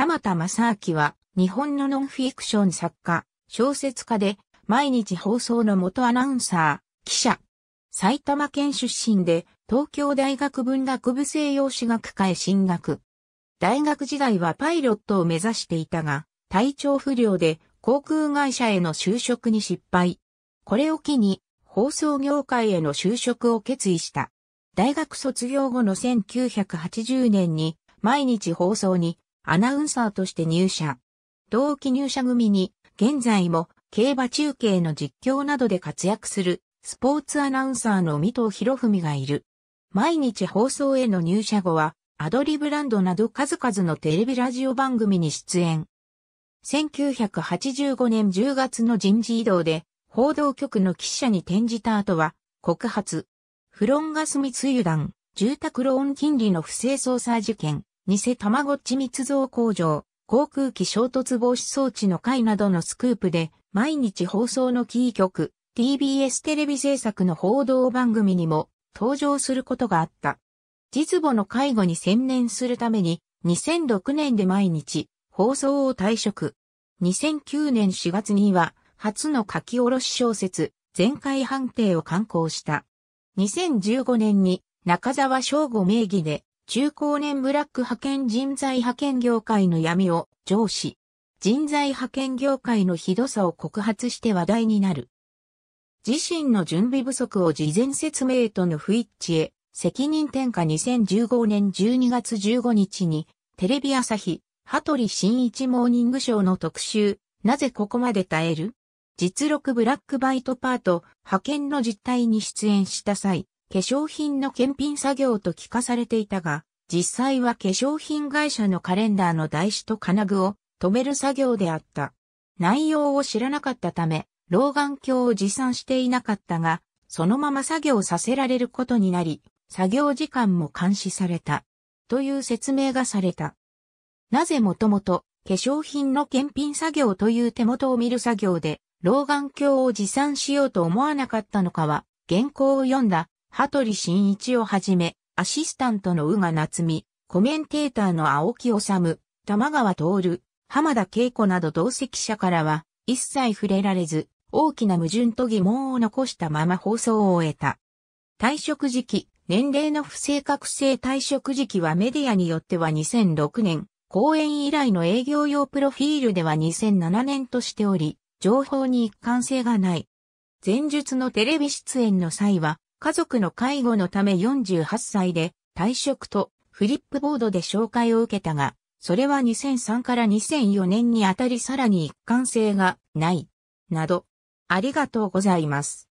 鎌田正明は、日本のノンフィクション作家、小説家で、毎日放送の元アナウンサー、記者。埼玉県出身で、東京大学文学部西洋史学科へ進学。大学時代はパイロットを目指していたが、体調不良で航空会社への就職に失敗。これを機に、放送業界への就職を決意した。大学卒業後の1980年に、毎日放送にアナウンサーとして入社。同期入社組に、現在も競馬中継の実況などで活躍するスポーツアナウンサーの三藤博文がいる。毎日放送への入社後は、アドリブランドなど数々のテレビラジオ番組に出演。1985年10月の人事異動で、報道局の記者に転じた後は、告発。フロンガス密輸団、住宅ローン金利の不正捜査事件、偽たまごっち密造工場、航空機衝突防止装置の会などのスクープで、毎日放送のキー局、TBS テレビ制作の報道番組にも登場することがあった。実母の介護に専念するために、2006年で毎日、放送を退職。2009年4月には、初の書き下ろし小説、全開判定を刊行した。2015年に中沢翔吾名義で中高年ブラック派遣人材派遣業界の闇を上司。人材派遣業界のひどさを告発して話題になる。自身の準備不足を事前説明との不一致へ、責任転嫁2015年12月15日に、テレビ朝日、羽鳥新一モーニングショーの特集、なぜここまで耐える実録ブラックバイトパート、派遣の実態に出演した際、化粧品の検品作業と聞かされていたが、実際は化粧品会社のカレンダーの台紙と金具を止める作業であった。内容を知らなかったため、老眼鏡を持参していなかったが、そのまま作業させられることになり、作業時間も監視された。という説明がされた。なぜもともと化粧品の検品作業という手元を見る作業で老眼鏡を持参しようと思わなかったのかは、原稿を読んだ羽鳥慎一をはじめ、アシスタントの宇賀夏美、コメンテーターの青木治、玉川徹、浜田恵子など同席者からは、一切触れられず、大きな矛盾と疑問を残したまま放送を終えた。退職時期、年齢の不正確性退職時期はメディアによっては2006年、公演以来の営業用プロフィールでは2007年としており、情報に一貫性がない。前述のテレビ出演の際は、家族の介護のため48歳で退職とフリップボードで紹介を受けたが、それは2003から2004年にあたりさらに一貫性がない、など、ありがとうございます。